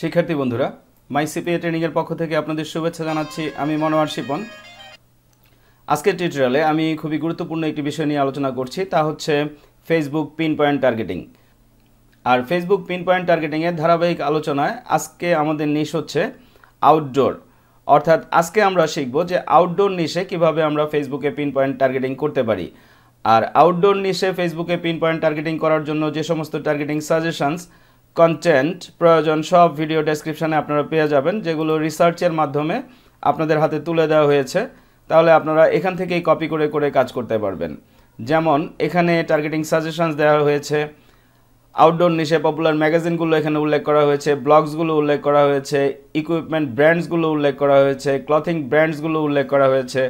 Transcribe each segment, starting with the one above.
শিক্ষার্থী বন্ধুরা মাই সিপিএ ট্রেনিংয়ের পক্ষ থেকে আপনাদের শুভেচ্ছা জানাচ্ছি আমি মনোয়ার শিপন আজকের টিউটোরিয়ালে আমি খুবই গুরুত্বপূর্ণ একটি বিষয় নিয়ে আলোচনা করছি তা হচ্ছে ফেসবুক পিন পয়েন্ট টার্গেটিং আর ফেসবুক পিন পয়েন্ট টার্গেটিংয়ের ধারাবাহিক আলোচনায় আজকে আমাদের নিশ হচ্ছে আউটডোর অর্থাৎ আজকে আমরা শিখব যে আউটডোর নিশে কিভাবে আমরা ফেসবুকে পিন পয়েন্ট টার্গেটিং করতে পারি আর আউটডোর নিশে ফেসবুকে পিন পয়েন্ট টার্গেটিং করার জন্য যে সমস্ত টার্গেটিং সাজেশনস কন্টেন্ট প্রয়োজন সব ভিডিও ডেসক্রিপশানে আপনারা পেয়ে যাবেন যেগুলো রিসার্চের মাধ্যমে আপনাদের হাতে তুলে দেওয়া হয়েছে তাহলে আপনারা এখান থেকেই কপি করে করে কাজ করতে পারবেন যেমন এখানে টার্গেটিং সাজেশনস দেওয়া হয়েছে আউটডোর নিশে পপুলার ম্যাগাজিনগুলো এখানে উল্লেখ করা হয়েছে ব্লগসগুলো উল্লেখ করা হয়েছে ইকুইপমেন্ট ব্র্যান্ডসগুলো উল্লেখ করা হয়েছে ক্লথিং ব্র্যান্ডসগুলো উল্লেখ করা হয়েছে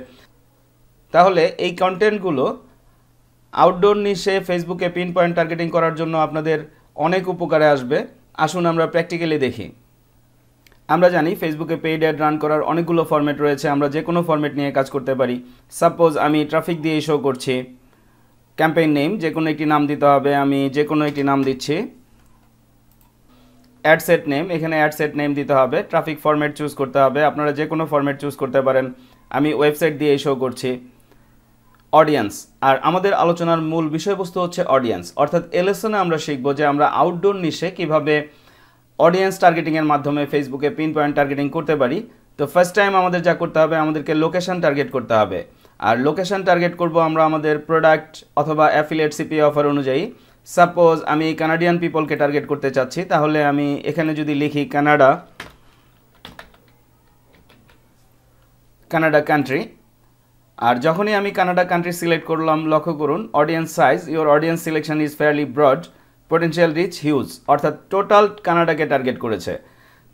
তাহলে এই কন্টেন্টগুলো আউটডোর নিশে ফেসবুকে পিন পয়েন্ট টার্গেটিং করার জন্য আপনাদের অনেক উপকারে আসবে আসুন আমরা প্র্যাকটিক্যালি দেখি আমরা জানি ফেসবুকে পেইড অ্যাড রান করার অনেকগুলো ফর্ম্যাট রয়েছে আমরা যে কোনো ফর্ম্যাট নিয়ে কাজ করতে পারি সাপোজ আমি ট্রাফিক দিয়ে শো করছি ক্যাম্পেইন নেম যে কোনো একটি নাম দিতে হবে আমি যে কোনো একটি নাম দিচ্ছি অ্যাড সেট নেম এখানে অ্যাড সেট নেম দিতে হবে ট্রাফিক ফর্ম্যাট চুজ করতে হবে আপনারা যে কোনো ফর্ম্যাট চুজ করতে পারেন আমি ওয়েবসাইট দিয়ে শো করছি অডিয়েন্স আর আমাদের আলোচনার মূল বিষয়বস্তু হচ্ছে অডিয়েন্স অর্থাৎ এলেসনে আমরা শিখব যে আমরা আউটডোর নিশে কিভাবে অডিয়েন্স টার্গেটিংয়ের মাধ্যমে ফেসবুকে পিন পয়েন্ট টার্গেটিং করতে পারি তো ফার্স্ট টাইম আমাদের যা করতে হবে আমাদেরকে লোকেশন টার্গেট করতে হবে আর লোকেশন টার্গেট করব আমরা আমাদের প্রোডাক্ট অথবা অ্যাফিলিয়েট সিপি অফার অনুযায়ী সাপোজ আমি কানাডিয়ান পিপলকে টার্গেট করতে চাচ্ছি তাহলে আমি এখানে যদি লিখি কানাডা কানাডা কান্ট্রি আর যখনই আমি কানাডা কান্ট্রি সিলেক্ট করলাম লক্ষ্য করুন audience size your audience selection is fairly broad potential reach huge অর্থাৎ টোটাল কানাডাকে টার্গেট করেছে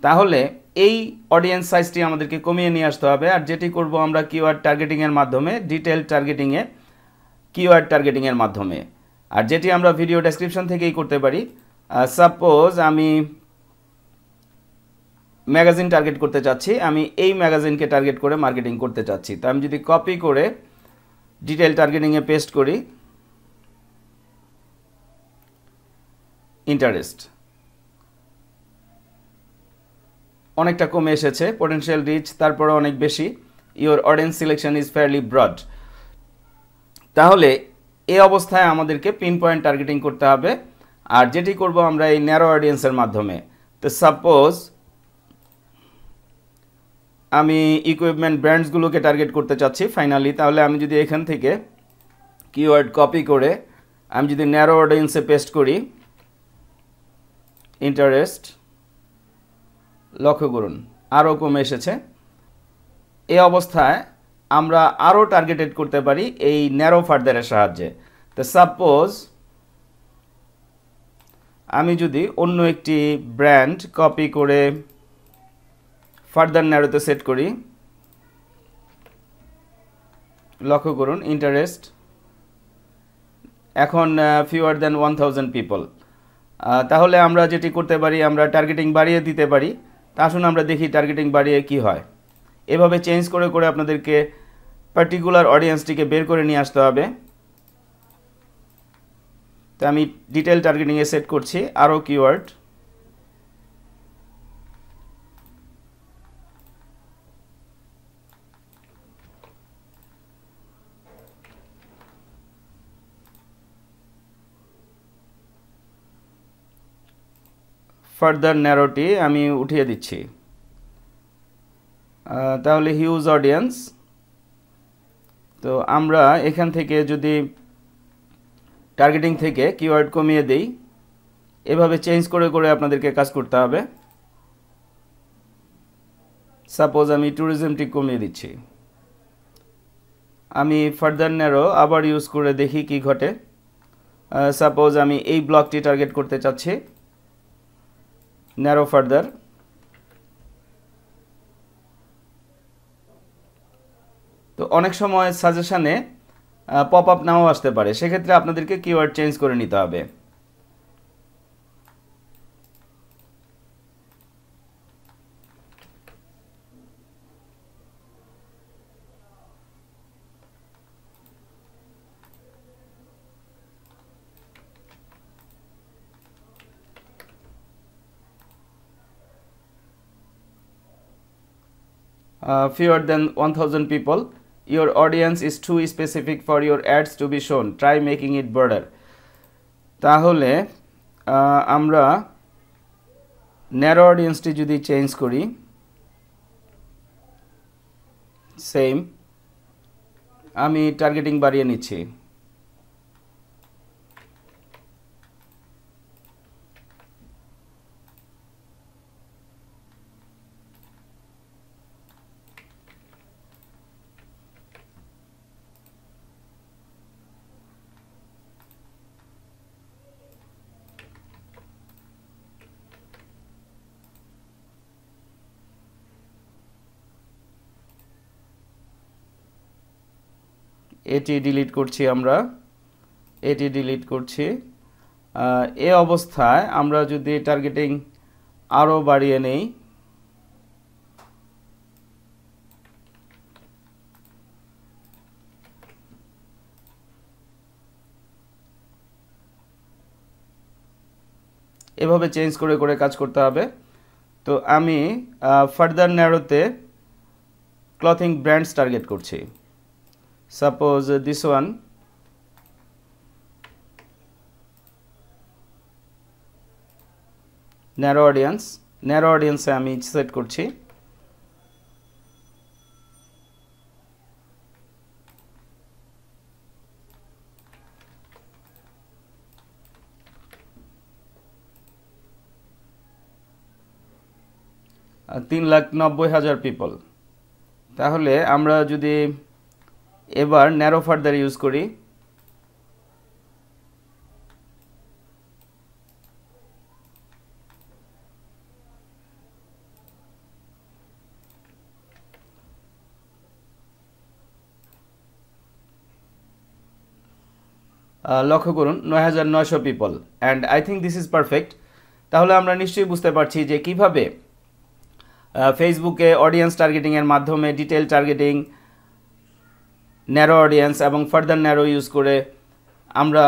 তাহলে এই অডিয়েন্স সাইজটি আমাদেরকে কমিয়ে নিয়ে আসতে হবে আর যেটি করব আমরা কিওয়ার্ড টার্গেটিংয়ের মাধ্যমে ডিটেল টার্গেটিংয়ে কিওয়ার্ড টার্গেটিংয়ের মাধ্যমে আর যেটি আমরা ভিডিও ডেসক্রিপশন থেকেই করতে পারি সাপোজ আমি ম্যাগাজিন টার্গেট করতে চাচ্ছি আমি এই ম্যাগাজিনকে টার্গেট করে মার্কেটিং করতে চাচ্ছি তো আমি যদি কপি করে ডিটেল টার্গেটিংয়ে পেস্ট করি ইন্টারেস্ট অনেকটা কমে এসেছে পটেনশিয়াল রিচ তারপরে অনেক বেশি your audience selection is fairly broad তাহলে এ অবস্থায় আমাদেরকে পিন পয়েন্ট টার্গেটিং করতে হবে আর যেটি করব আমরা এই ন্যারো অডিয়েন্সের মাধ্যমে তো সাপোজ আমি ইকুইপমেন্ট ব্র্যান্ডসগুলোকে টার্গেট করতে চাচ্ছি ফাইনালি তাহলে আমি যদি এখান থেকে কিওয়ার্ড কপি করে আমি যদি ন্যারো অডিয়েন্সে পেস্ট করি ইন্টারেস্ট লক্ষ্য করুন আরও কমে এসেছে এ অবস্থায় আমরা আরও টার্গেটেড করতে পারি এই ন্যারো ফার্দারের সাহায্যে তো সাপোজ আমি যদি অন্য একটি ব্র্যান্ড কপি করে ফার্দার ন্যারোতে সেট করি লক্ষ্য করুন ইন্টারেস্ট এখন fewer than one thousand people তাহলে আমরা যেটি করতে পারি আমরা টার্গেটিং বাড়িয়ে দিতে পারি তা আসুন আমরা দেখি টার্গেটিং বাড়িয়ে কি হয় এভাবে চেঞ্জ করে করে আপনাদেরকে পার্টিকুলার অডিয়েন্সটিকে বের করে নিয়ে আসতে হবে তো আমি ডিটেল টার্গেটিংয়ে সেট করছি আরও কিওয়ার্ড ফার্দার ন্যারোটি আমি উঠিয়ে দিচ্ছি তাহলে হিউজ অডিয়েন্স তো আমরা এখান থেকে যদি টার্গেটিং থেকে কিওয়ার্ড কমিয়ে দেই এভাবে চেঞ্জ করে করে আপনাদেরকে কাজ করতে হবে সাপোজ আমি ট্যুরিজমটি কমিয়ে দিচ্ছি আমি ফার্দার ন্যারো আবার ইউজ করে দেখি কি ঘটে সাপোজ আমি এই ব্লকটি টার্গেট করতে চাচ্ছি narrow further তো অনেক সময় সাজেশানে পপ আপ নাও আসতে পারে সেক্ষেত্রে আপনাদেরকে কিওয়ার্ড চেঞ্জ করে নিতে হবে uh, fewer than 1000 people. Your audience is too specific for your ads to be shown. Try making it broader. তাহলে আমরা audience অডিয়েন্সটি যদি চেঞ্জ করি সেম আমি টার্গেটিং বাড়িয়ে নিচ্ছি এটি ডিলিট করছি আমরা এটি ডিলিট করছি এ অবস্থায় আমরা যদি টার্গেটিং আরও বাড়িয়ে নেই এভাবে চেঞ্জ করে করে কাজ করতে হবে তো আমি ফার্দার ন্যারোতে ক্লথিং ব্র্যান্ডস টার্গেট করছি suppose this one narrow audience narrow audience আমি সেট করছি তিন লাখ নব্বই হাজার পিপল তাহলে আমরা যদি এবার ন্যারো ফার্দার ইউজ করি লক্ষ্য করুন নয় হাজার নয়শো people and I think this is perfect তাহলে আমরা নিশ্চয়ই বুঝতে পারছি যে কিভাবে ফেসবুকে অডিয়েন্স টার্গেটিংয়ের মাধ্যমে ডিটেল টার্গেটিং ন্যারো অডিয়েন্স এবং ফার্দার ন্যারো ইউজ করে আমরা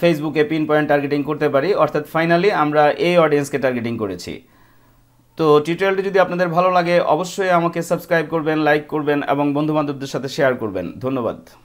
ফেসবুকে পিন পয়েন্ট টার্গেটিং করতে পারি অর্থাৎ ফাইনালি আমরা এই অডিয়েন্সকে টার্গেটিং করেছি তো টিউটোরিয়ালটি যদি আপনাদের ভালো লাগে অবশ্যই আমাকে সাবস্ক্রাইব করবেন লাইক করবেন এবং বন্ধুবান্ধবদের সাথে শেয়ার করবেন ধন্যবাদ